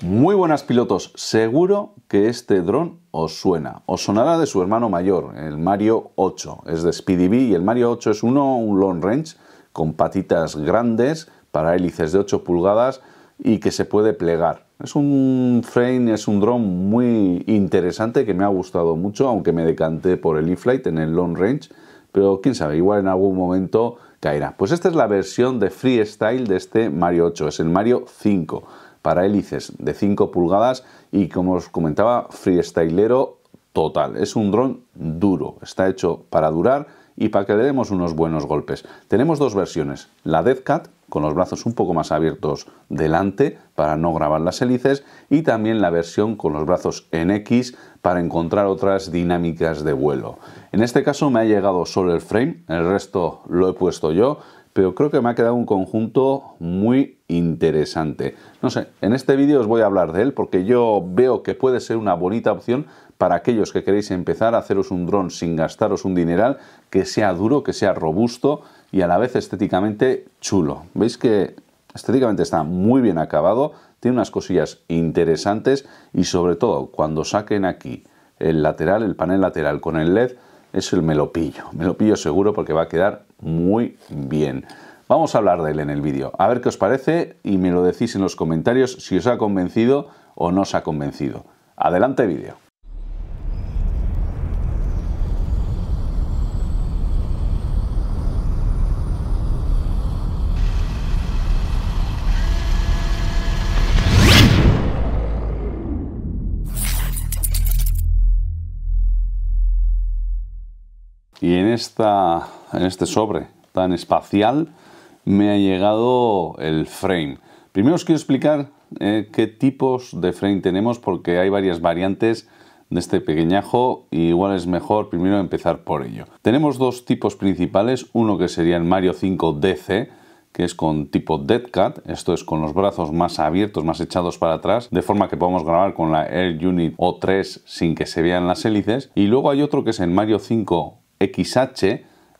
Muy buenas pilotos, seguro que este dron os suena. Os sonará de su hermano mayor, el Mario 8, es de Speedy y el Mario 8 es uno, un long range con patitas grandes para hélices de 8 pulgadas y que se puede plegar. Es un frame, es un dron muy interesante que me ha gustado mucho, aunque me decanté por el E-Flight en el long range, pero quién sabe, igual en algún momento caerá. Pues esta es la versión de freestyle de este Mario 8, es el Mario 5 para hélices de 5 pulgadas y como os comentaba, freestylero total. Es un dron duro, está hecho para durar y para que le demos unos buenos golpes. Tenemos dos versiones, la Deathcat con los brazos un poco más abiertos delante para no grabar las hélices y también la versión con los brazos en X para encontrar otras dinámicas de vuelo. En este caso me ha llegado solo el frame, el resto lo he puesto yo, pero creo que me ha quedado un conjunto muy interesante. No sé, en este vídeo os voy a hablar de él porque yo veo que puede ser una bonita opción para aquellos que queréis empezar a haceros un dron sin gastaros un dineral, que sea duro, que sea robusto y a la vez estéticamente chulo. Veis que estéticamente está muy bien acabado, tiene unas cosillas interesantes y sobre todo cuando saquen aquí el lateral, el panel lateral con el LED, eso me lo pillo, me lo pillo seguro porque va a quedar muy bien. Vamos a hablar de él en el vídeo, a ver qué os parece y me lo decís en los comentarios si os ha convencido o no os ha convencido. Adelante vídeo. Y en, esta, en este sobre tan espacial me ha llegado el frame. Primero os quiero explicar eh, qué tipos de frame tenemos porque hay varias variantes de este pequeñajo y igual es mejor primero empezar por ello. Tenemos dos tipos principales, uno que sería el Mario 5 DC, que es con tipo Deadcat, esto es con los brazos más abiertos, más echados para atrás, de forma que podamos grabar con la Air Unit O3 sin que se vean las hélices. Y luego hay otro que es el Mario 5 XH,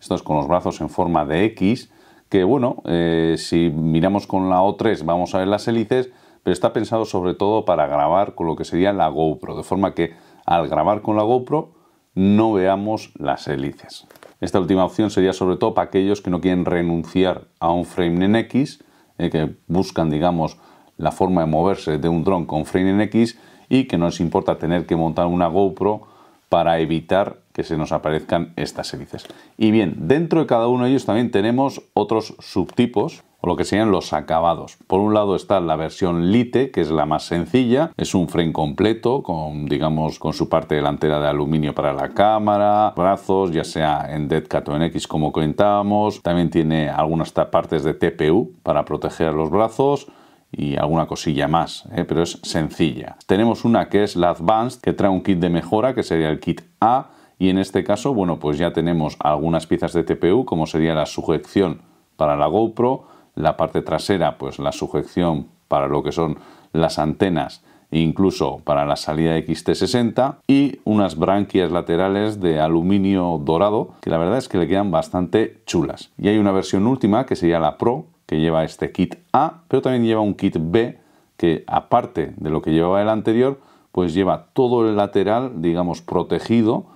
esto es con los brazos en forma de X, que bueno, eh, si miramos con la O3 vamos a ver las hélices, pero está pensado sobre todo para grabar con lo que sería la GoPro, de forma que al grabar con la GoPro no veamos las hélices. Esta última opción sería sobre todo para aquellos que no quieren renunciar a un frame en X, eh, que buscan, digamos, la forma de moverse de un dron con frame en X y que no les importa tener que montar una GoPro para evitar que se nos aparezcan estas hélices. Y bien, dentro de cada uno de ellos también tenemos otros subtipos o lo que serían los acabados. Por un lado está la versión Lite, que es la más sencilla, es un frame completo con digamos con su parte delantera de aluminio para la cámara, brazos, ya sea en Dead Cat o en X como comentábamos, también tiene algunas partes de TPU para proteger los brazos y alguna cosilla más, ¿eh? pero es sencilla. Tenemos una que es la Advanced, que trae un kit de mejora, que sería el kit A, y en este caso, bueno, pues ya tenemos algunas piezas de TPU, como sería la sujeción para la GoPro, la parte trasera, pues la sujeción para lo que son las antenas, e incluso para la salida XT60, y unas branquias laterales de aluminio dorado, que la verdad es que le quedan bastante chulas. Y hay una versión última, que sería la Pro, que lleva este kit A, pero también lleva un kit B, que aparte de lo que llevaba el anterior, pues lleva todo el lateral, digamos, protegido,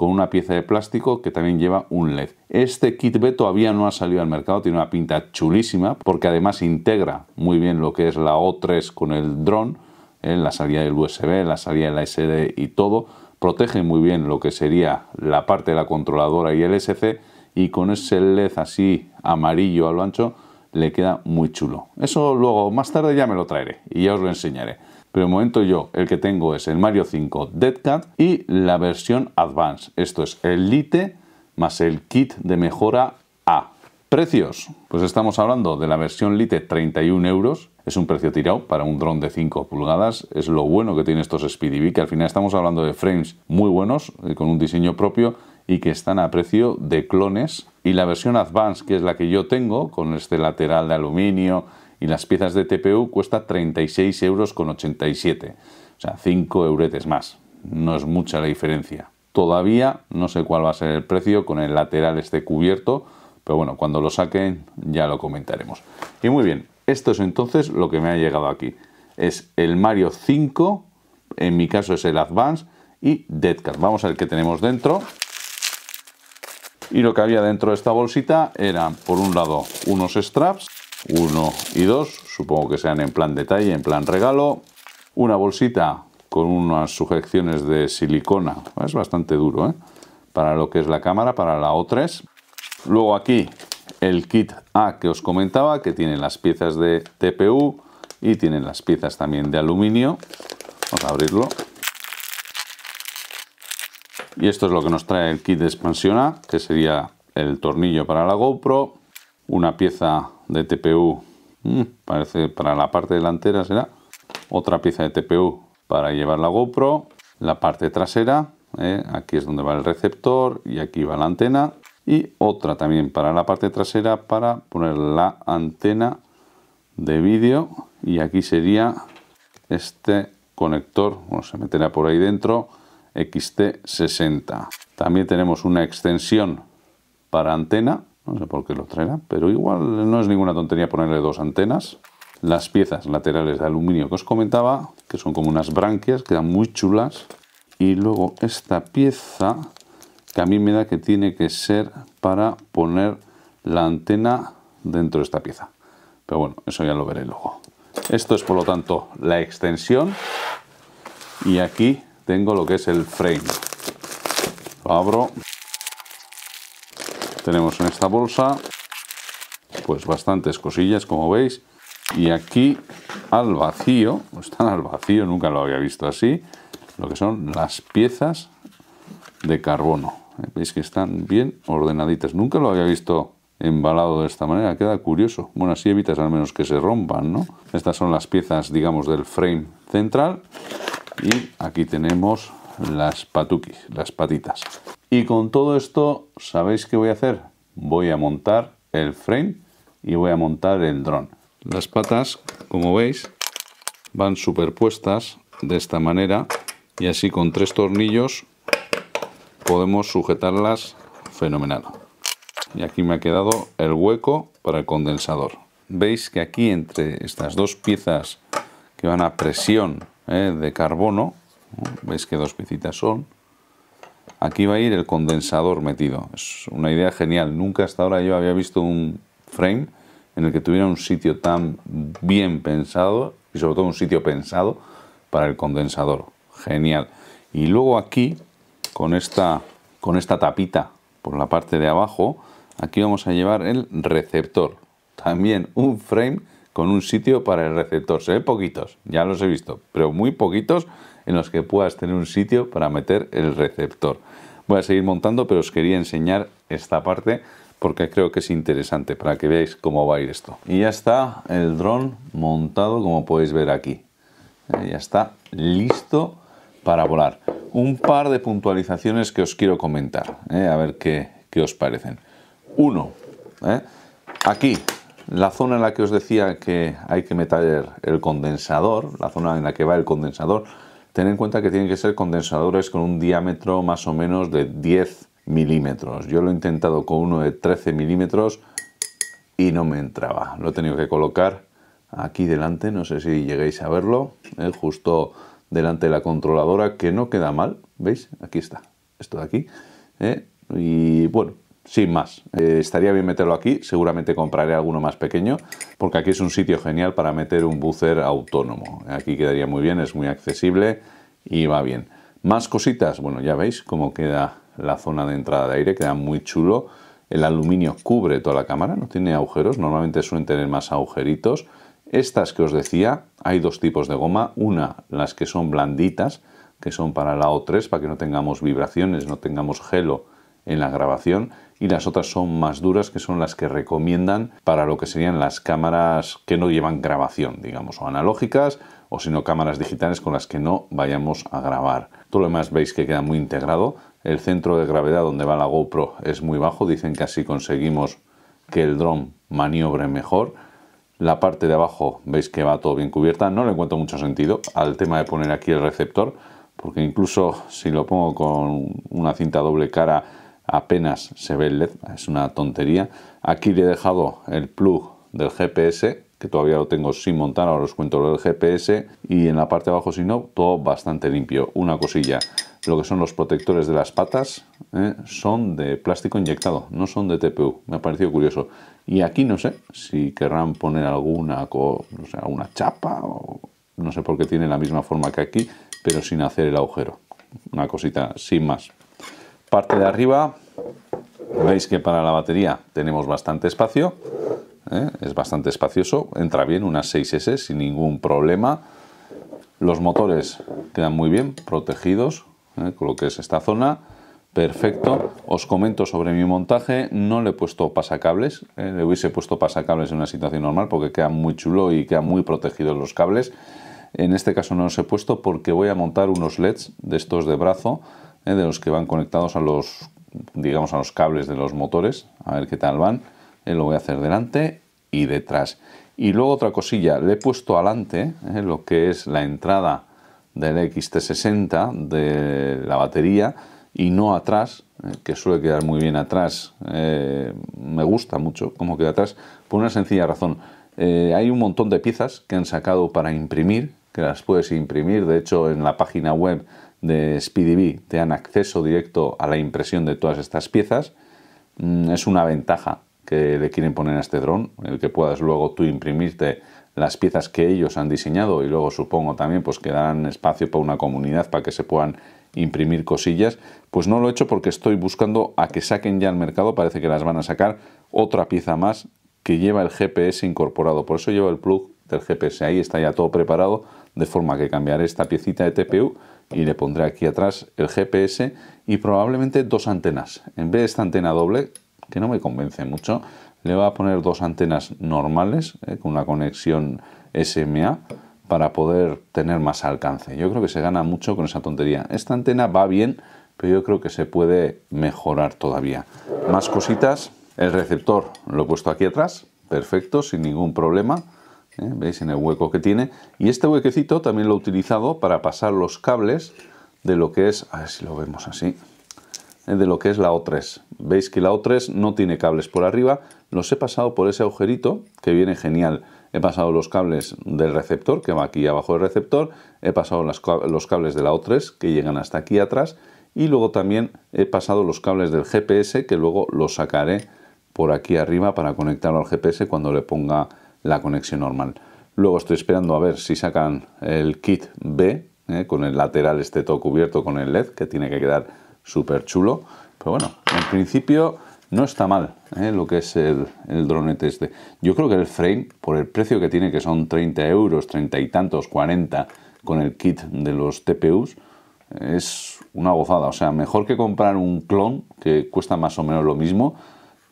con una pieza de plástico que también lleva un LED. Este kit B todavía no ha salido al mercado, tiene una pinta chulísima porque además integra muy bien lo que es la O3 con el dron, eh, la salida del USB, la salida de la SD y todo. Protege muy bien lo que sería la parte de la controladora y el SC y con ese LED así amarillo a lo ancho le queda muy chulo. Eso luego más tarde ya me lo traeré y ya os lo enseñaré pero de momento yo el que tengo es el Mario 5 Dead Cat y la versión Advance. Esto es el Lite más el kit de mejora A. Precios. Pues estamos hablando de la versión Lite 31 euros. Es un precio tirado para un dron de 5 pulgadas. Es lo bueno que tiene estos Speedy que al final estamos hablando de frames muy buenos, eh, con un diseño propio y que están a precio de clones. Y la versión Advance, que es la que yo tengo, con este lateral de aluminio y las piezas de TPU cuesta 36,87 euros. O sea, 5 euretes más. No es mucha la diferencia. Todavía no sé cuál va a ser el precio con el lateral este cubierto, pero bueno, cuando lo saquen ya lo comentaremos. Y muy bien, esto es entonces lo que me ha llegado aquí. Es el Mario 5, en mi caso es el Advance, y Card. Vamos a ver qué tenemos dentro. Y lo que había dentro de esta bolsita eran, por un lado, unos straps, 1 y 2, supongo que sean en plan detalle, en plan regalo. Una bolsita con unas sujeciones de silicona, es bastante duro, ¿eh? para lo que es la cámara, para la O3. Luego aquí el kit A que os comentaba, que tiene las piezas de TPU y tiene las piezas también de aluminio. Vamos a abrirlo. Y esto es lo que nos trae el kit de expansión A, que sería el tornillo para la GoPro, una pieza de TPU. Mm, parece para la parte delantera será otra pieza de TPU para llevar la GoPro. La parte trasera, eh, aquí es donde va el receptor y aquí va la antena. Y otra también para la parte trasera para poner la antena de vídeo. Y aquí sería este conector, se meterá por ahí dentro, XT60. También tenemos una extensión para antena no sé por qué lo traerá, pero igual no es ninguna tontería ponerle dos antenas. Las piezas laterales de aluminio que os comentaba, que son como unas branquias, quedan muy chulas. Y luego esta pieza, que a mí me da que tiene que ser para poner la antena dentro de esta pieza. Pero bueno, eso ya lo veré luego. Esto es por lo tanto la extensión y aquí tengo lo que es el frame. Lo abro tenemos en esta bolsa pues bastantes cosillas como veis y aquí al vacío están al vacío nunca lo había visto así lo que son las piezas de carbono veis que están bien ordenaditas nunca lo había visto embalado de esta manera queda curioso bueno así evitas al menos que se rompan no estas son las piezas digamos del frame central y aquí tenemos las patuquis las patitas y con todo esto, ¿sabéis qué voy a hacer? Voy a montar el frame y voy a montar el dron. Las patas, como veis, van superpuestas de esta manera y así con tres tornillos podemos sujetarlas fenomenal. Y aquí me ha quedado el hueco para el condensador. Veis que aquí entre estas dos piezas que van a presión eh, de carbono, veis que dos piecitas son, Aquí va a ir el condensador metido. Es una idea genial. Nunca hasta ahora yo había visto un frame en el que tuviera un sitio tan bien pensado y sobre todo un sitio pensado para el condensador. Genial. Y luego aquí, con esta, con esta tapita por la parte de abajo, aquí vamos a llevar el receptor. También un frame con un sitio para el receptor. Se ve poquitos, ya los he visto, pero muy poquitos en los que puedas tener un sitio para meter el receptor. Voy a seguir montando, pero os quería enseñar esta parte porque creo que es interesante para que veáis cómo va a ir esto. Y ya está el dron montado como podéis ver aquí. Eh, ya está listo para volar. Un par de puntualizaciones que os quiero comentar, eh, a ver qué, os parecen. Uno, eh, aquí, la zona en la que os decía que hay que meter el condensador, la zona en la que va el condensador, Ten en cuenta que tienen que ser condensadores con un diámetro más o menos de 10 milímetros. Yo lo he intentado con uno de 13 milímetros y no me entraba. Lo he tenido que colocar aquí delante, no sé si lleguéis a verlo, eh, justo delante de la controladora, que no queda mal, ¿veis? Aquí está, esto de aquí. Eh, y bueno, sin más. Eh, estaría bien meterlo aquí, seguramente compraré alguno más pequeño, porque aquí es un sitio genial para meter un buzzer autónomo. Aquí quedaría muy bien, es muy accesible y va bien. Más cositas, bueno, ya veis cómo queda la zona de entrada de aire, queda muy chulo. El aluminio cubre toda la cámara, no tiene agujeros, normalmente suelen tener más agujeritos. Estas que os decía, hay dos tipos de goma, una, las que son blanditas, que son para la O3, para que no tengamos vibraciones, no tengamos gelo, en la grabación y las otras son más duras, que son las que recomiendan para lo que serían las cámaras que no llevan grabación, digamos, o analógicas, o sino cámaras digitales con las que no vayamos a grabar. Todo lo demás veis que queda muy integrado. El centro de gravedad donde va la GoPro es muy bajo, dicen que así conseguimos que el dron maniobre mejor. La parte de abajo veis que va todo bien cubierta, no le encuentro mucho sentido al tema de poner aquí el receptor, porque incluso si lo pongo con una cinta doble cara apenas se ve el LED, es una tontería. Aquí le he dejado el plug del GPS, que todavía lo tengo sin montar, ahora os cuento lo del GPS. Y en la parte de abajo, si no, todo bastante limpio. Una cosilla, lo que son los protectores de las patas ¿eh? son de plástico inyectado, no son de TPU. Me ha parecido curioso. Y aquí no sé si querrán poner alguna, no sé, alguna chapa, no sé por qué tiene la misma forma que aquí, pero sin hacer el agujero. Una cosita sin más. Parte de arriba, veis que para la batería tenemos bastante espacio, ¿eh? es bastante espacioso, entra bien unas 6S sin ningún problema. Los motores quedan muy bien protegidos ¿eh? con lo que es esta zona. Perfecto, os comento sobre mi montaje, no le he puesto pasacables, ¿eh? le hubiese puesto pasacables en una situación normal porque queda muy chulo y queda muy protegidos los cables. En este caso no los he puesto porque voy a montar unos LEDs de estos de brazo ¿eh? de los que van conectados a los, digamos, a los cables de los motores, a ver qué tal van. Eh, lo voy a hacer delante y detrás. Y luego otra cosilla, le he puesto adelante ¿eh? lo que es la entrada del XT60 de la batería y no atrás, que suele quedar muy bien atrás, me gusta mucho cómo queda atrás, por una sencilla razón. hay un montón de piezas que han sacado para imprimir, que las puedes imprimir, de hecho en la página web de SpeedyB te dan acceso directo a la impresión de todas estas piezas, mm, es una ventaja que le quieren poner a este dron, el que puedas luego tú imprimirte las piezas que ellos han diseñado y luego supongo también pues que darán espacio para una comunidad para que se puedan imprimir cosillas, pues no lo he hecho porque estoy buscando a que saquen ya al mercado, parece que las van a sacar otra pieza más que lleva el GPS incorporado, por eso lleva el plug del GPS, ahí está ya todo preparado, de forma que cambiaré esta piecita de TPU y le pondré aquí atrás el GPS y probablemente dos antenas. En vez de esta antena doble, que no me convence mucho, le voy a poner dos antenas normales eh, con la conexión SMA para poder tener más alcance. Yo creo que se gana mucho con esa tontería. Esta antena va bien, pero yo creo que se puede mejorar todavía. Más cositas, el receptor lo he puesto aquí atrás, perfecto, sin ningún problema. ¿eh? veis en el hueco que tiene, y este huequecito también lo he utilizado para pasar los cables de lo que es, a ver si lo vemos así, ¿eh? de lo que es la O3. Veis que la O3 no tiene cables por arriba, los he pasado por ese agujerito que viene genial. He pasado los cables del receptor, que va aquí abajo del receptor, he pasado los cables de la O3 que llegan hasta aquí atrás y luego también he pasado los cables del GPS que luego los sacaré por aquí arriba para conectarlo al GPS cuando le ponga la conexión normal. Luego estoy esperando a ver si sacan el kit B, ¿eh? con el lateral este todo cubierto con el LED, que tiene que quedar súper chulo. Pero bueno, en principio no está mal eh, lo que es el, el dronete este. Yo creo que el frame, por el precio que tiene, que son 30 euros, 30 y tantos, 40 con el kit de los TPUs, es una gozada. O sea, mejor que comprar un clon que cuesta más o menos lo mismo,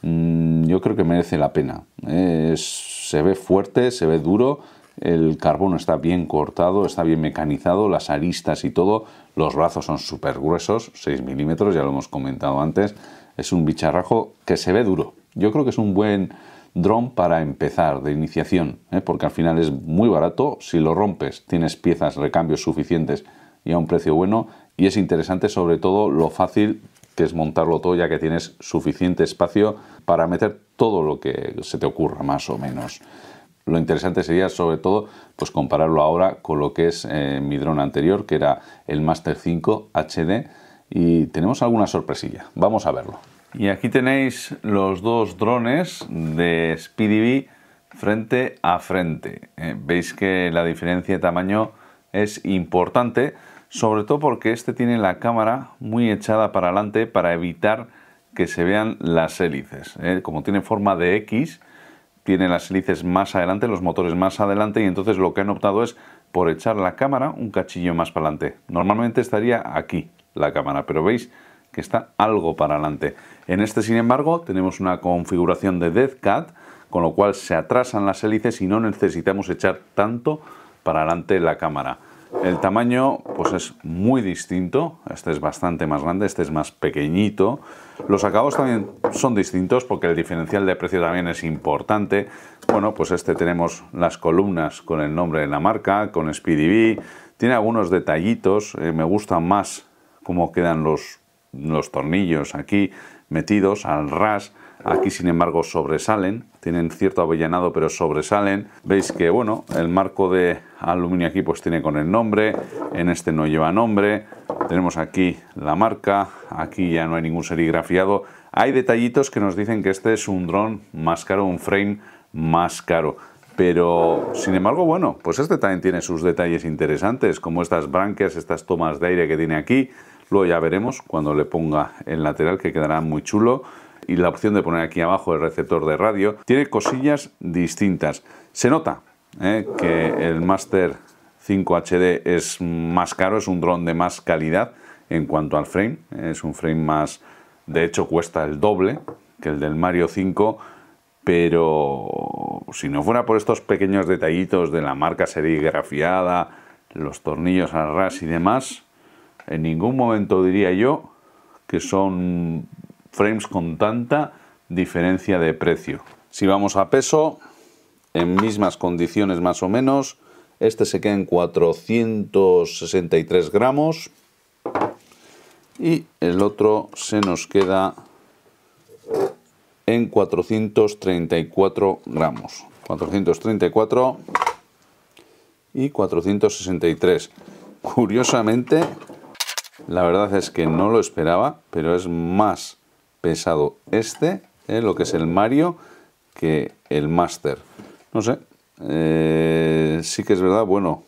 mm, yo creo que merece la pena. ¿eh? Es se ve fuerte, se ve duro, el carbono está bien cortado, está bien mecanizado, las aristas y todo, los brazos son súper gruesos, 6 milímetros, ya lo hemos comentado antes, es un bicharrajo que se ve duro. Yo creo que es un buen dron para empezar, de iniciación, ¿eh? porque al final es muy barato, si lo rompes tienes piezas, recambios suficientes y a un precio bueno, y es interesante sobre todo lo fácil que es montarlo todo ya que tienes suficiente espacio para meter todo lo que se te ocurra más o menos. Lo interesante sería sobre todo pues compararlo ahora con lo que es eh, mi dron anterior que era el Master 5 HD y tenemos alguna sorpresilla, vamos a verlo. Y aquí tenéis los dos drones de Speedy frente a frente. Eh, veis que la diferencia de tamaño es importante sobre todo porque este tiene la cámara muy echada para adelante para evitar que se vean las hélices. ¿eh? Como tiene forma de X, tiene las hélices más adelante, los motores más adelante y entonces lo que han optado es por echar la cámara un cachillo más para adelante. Normalmente estaría aquí la cámara, pero veis que está algo para adelante. En este, sin embargo, tenemos una configuración de Death Cat, con lo cual se atrasan las hélices y no necesitamos echar tanto para adelante la cámara. El tamaño pues es muy distinto, este es bastante más grande, este es más pequeñito. Los acabados también son distintos porque el diferencial de precio también es importante. Bueno, pues este tenemos las columnas con el nombre de la marca, con Speedy Bee. Tiene algunos detallitos, eh, me gusta más cómo quedan los, los tornillos aquí metidos al ras. Aquí, sin embargo, sobresalen, tienen cierto avellanado, pero sobresalen. Veis que, bueno, el marco de aluminio aquí pues tiene con el nombre, en este no lleva nombre. Tenemos aquí la marca, aquí ya no hay ningún serigrafiado. Hay detallitos que nos dicen que este es un dron más caro, un frame más caro. Pero, sin embargo, bueno, pues este también tiene sus detalles interesantes, como estas branquias, estas tomas de aire que tiene aquí. Luego ya veremos cuando le ponga el lateral, que quedará muy chulo y la opción de poner aquí abajo el receptor de radio, tiene cosillas distintas. Se nota ¿eh? que el Master 5HD es más caro, es un dron de más calidad en cuanto al frame, es un frame más, de hecho cuesta el doble que el del Mario 5, pero si no fuera por estos pequeños detallitos de la marca serigrafiada, los tornillos al ras y demás, en ningún momento diría yo que son frames con tanta diferencia de precio. Si vamos a peso, en mismas condiciones más o menos, este se queda en 463 gramos y el otro se nos queda en 434 gramos. 434 y 463. Curiosamente, la verdad es que no lo esperaba, pero es más pesado este, eh, lo que es el Mario, que el Master. No sé, eh, sí que es verdad, bueno,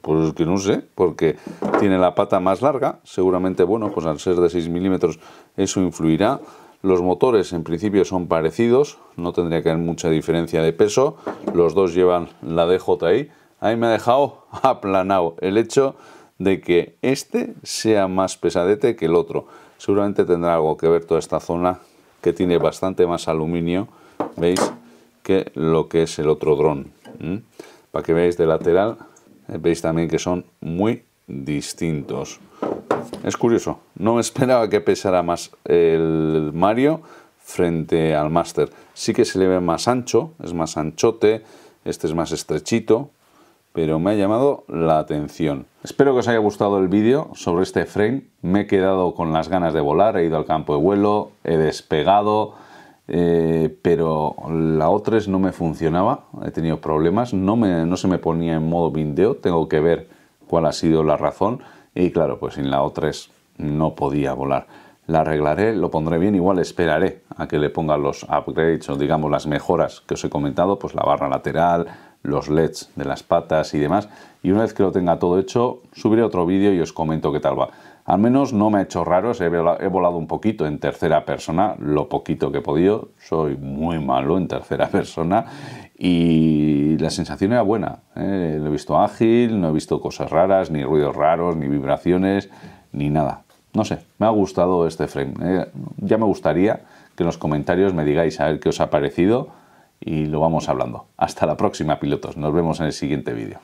pues que no sé, porque tiene la pata más larga, seguramente, bueno, pues al ser de 6 milímetros eso influirá. Los motores en principio son parecidos, no tendría que haber mucha diferencia de peso, los dos llevan la DJI. Ahí me ha dejado aplanado el hecho de que este sea más pesadete que el otro. Seguramente tendrá algo que ver toda esta zona que tiene bastante más aluminio, ¿veis? Que lo que es el otro dron. Para que veáis de lateral, eh, veis también que son muy distintos. Es curioso, no me esperaba que pesara más el Mario frente al Master. Sí que se le ve más ancho, es más anchote, este es más estrechito, pero me ha llamado la atención. Espero que os haya gustado el vídeo sobre este frame. Me he quedado con las ganas de volar, he ido al campo de vuelo, he despegado, eh, pero la O3 no me funcionaba, he tenido problemas, no, se me ponía en modo vídeo, tengo que ver cuál ha sido la razón. Y claro, pues sin la O3 no podía volar la arreglaré, lo pondré bien, igual esperaré a que le pongan los upgrades o digamos las mejoras que os he comentado, pues la barra lateral, los LEDs de las patas y demás. Y una vez que lo tenga todo hecho, subiré otro vídeo y os comento qué tal va. Al menos no me ha hecho raro, he volado un poquito en tercera persona, lo poquito que he podido, soy muy malo en tercera persona y la sensación era buena. ¿eh? Lo he visto ágil, no he visto cosas raras, ni ruidos raros, ni vibraciones, ni nada. No sé, me ha gustado este frame. Eh, ya me gustaría que en los comentarios me digáis a ver qué os ha parecido y lo vamos hablando. Hasta la próxima, pilotos. Nos vemos en el siguiente vídeo.